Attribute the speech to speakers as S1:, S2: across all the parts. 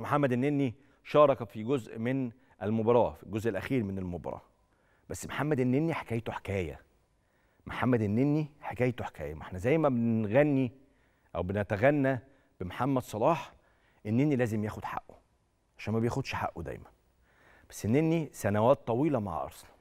S1: محمد النني شارك في جزء من المباراه في الجزء الاخير من المباراه بس محمد النني حكايته حكايه محمد النني حكايته حكايه ما احنا زي ما بنغني او بنتغنى بمحمد صلاح النني لازم ياخد حقه عشان ما بياخدش حقه دايما بس النني سنوات طويله مع ارسنال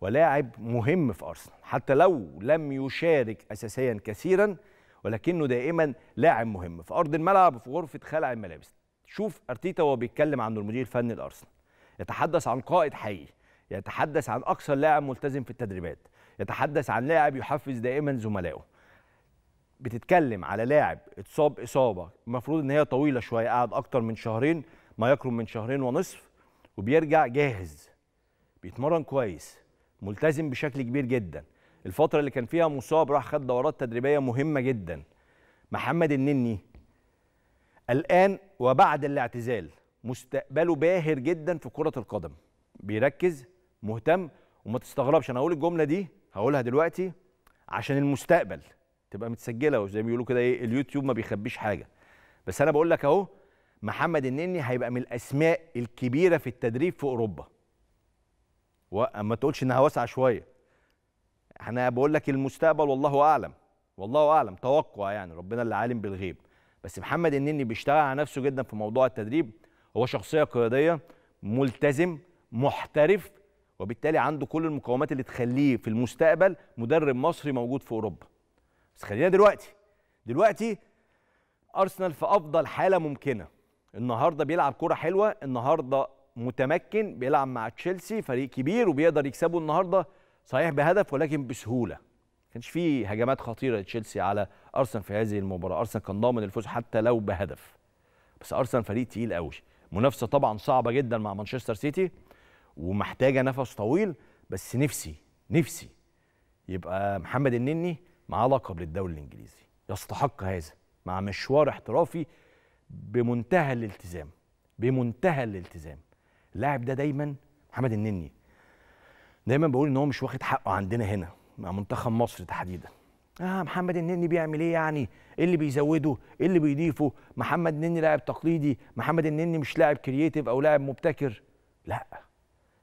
S1: ولاعب مهم في ارسنال حتى لو لم يشارك اساسيا كثيرا ولكنه دائما لاعب مهم في ارض الملعب وفي غرفه خلع الملابس شوف ارتيتا وهو بيتكلم عنه المدير الفني الارسنال يتحدث عن قائد حقيقي يتحدث عن اكثر لاعب ملتزم في التدريبات يتحدث عن لاعب يحفز دائما زملائه بتتكلم على لاعب اتصاب اصابه المفروض ان هي طويله شويه قعد اكتر من شهرين ما يقرب من شهرين ونصف وبيرجع جاهز بيتمرن كويس ملتزم بشكل كبير جدا الفتره اللي كان فيها مصاب راح خد دورات تدريبيه مهمه جدا محمد النني الآن وبعد الاعتزال مستقبله باهر جدا في كرة القدم بيركز مهتم وما تستغربش أنا هقول الجملة دي هقولها دلوقتي عشان المستقبل تبقى متسجلة وزي ما بيقولوا كده إيه اليوتيوب ما بيخبيش حاجة بس أنا بقول لك أهو محمد النني هيبقى من الأسماء الكبيرة في التدريب في أوروبا وما تقولش إنها واسعة شوية أنا بقول لك المستقبل والله أعلم والله أعلم توقع يعني ربنا اللي عالم بالغيب بس محمد النني بيشتغل على نفسه جدا في موضوع التدريب هو شخصيه قياديه ملتزم محترف وبالتالي عنده كل المقومات اللي تخليه في المستقبل مدرب مصري موجود في اوروبا بس خلينا دلوقتي دلوقتي ارسنال في افضل حاله ممكنه النهارده بيلعب كره حلوه النهارده متمكن بيلعب مع تشيلسي فريق كبير وبيقدر يكسبه النهارده صحيح بهدف ولكن بسهوله ما كانش فيه هجمات خطيره لتشيلسي على ارسنال في هذه المباراه ارسنال كان ضامن الفوز حتى لو بهدف بس ارسنال فريق تقيل قوي منافسه طبعا صعبه جدا مع مانشستر سيتي ومحتاجه نفس طويل بس نفسي نفسي يبقى محمد النني معاه لقب للدوري الانجليزي يستحق هذا مع مشوار احترافي بمنتهى الالتزام بمنتهى الالتزام اللاعب ده دايما محمد النني دايما بقول ان هو مش واخد حقه عندنا هنا مع منتخب مصر تحديدا اه محمد النني بيعمل ايه يعني ايه اللي بيزوده ايه اللي بيضيفه محمد النني لاعب تقليدي محمد النني مش لاعب كرييتيف او لاعب مبتكر لا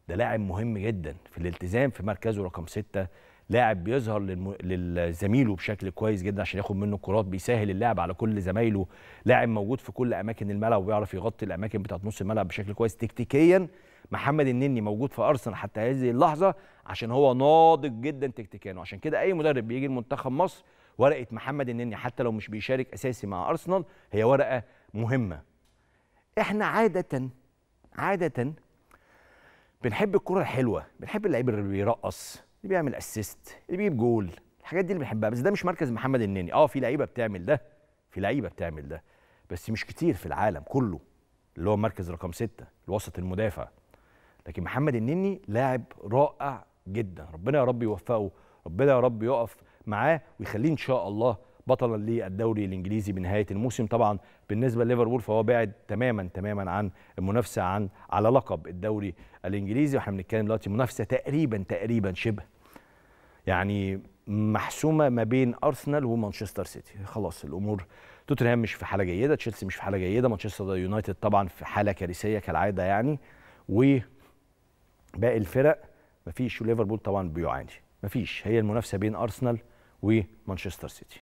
S1: ده لاعب مهم جدا في الالتزام في مركزه رقم ستة لاعب بيظهر لزميله بشكل كويس جدا عشان ياخد منه الكرات بيسهل اللعب على كل زمايله لاعب موجود في كل اماكن الملعب وبيعرف يغطي الاماكن بتاعت نص الملعب بشكل كويس تكتيكيا محمد النني موجود في ارسنال حتى هذه اللحظه عشان هو ناضج جدا تكتيكيا وعشان كده اي مدرب بيجي لمنتخب مصر ورقه محمد النني حتى لو مش بيشارك اساسي مع ارسنال هي ورقه مهمه احنا عاده عاده بنحب الكره الحلوه بنحب اللعيب اللي بيرقص اللي بيعمل اسيست اللي بيجيب جول الحاجات دي اللي بنحبها بس ده مش مركز محمد النني اه في لعيبه بتعمل ده في لعيبه بتعمل ده بس مش كتير في العالم كله اللي هو مركز رقم ستة الوسط المدافع لكن محمد النني لاعب رائع جدا ربنا يا رب يوفقه ربنا يا رب يقف معاه ويخليه ان شاء الله بطلا للدوري الانجليزي بنهايه الموسم طبعا بالنسبه لليفربول فهو بعد تماما تماما عن المنافسه عن على لقب الدوري الانجليزي واحنا بنتكلم دلوقتي منافسه تقريبا تقريبا شبه يعني محسومه ما بين ارسنال ومانشستر سيتي خلاص الامور توتنهام مش في حاله جيده تشيلسي مش في حاله جيده مانشستر يونايتد طبعا في حاله كارثيه كالعاده يعني وباقي الفرق مفيش وليفربول طبعا بيعاني مفيش هي المنافسه بين ارسنال ومانشستر سيتي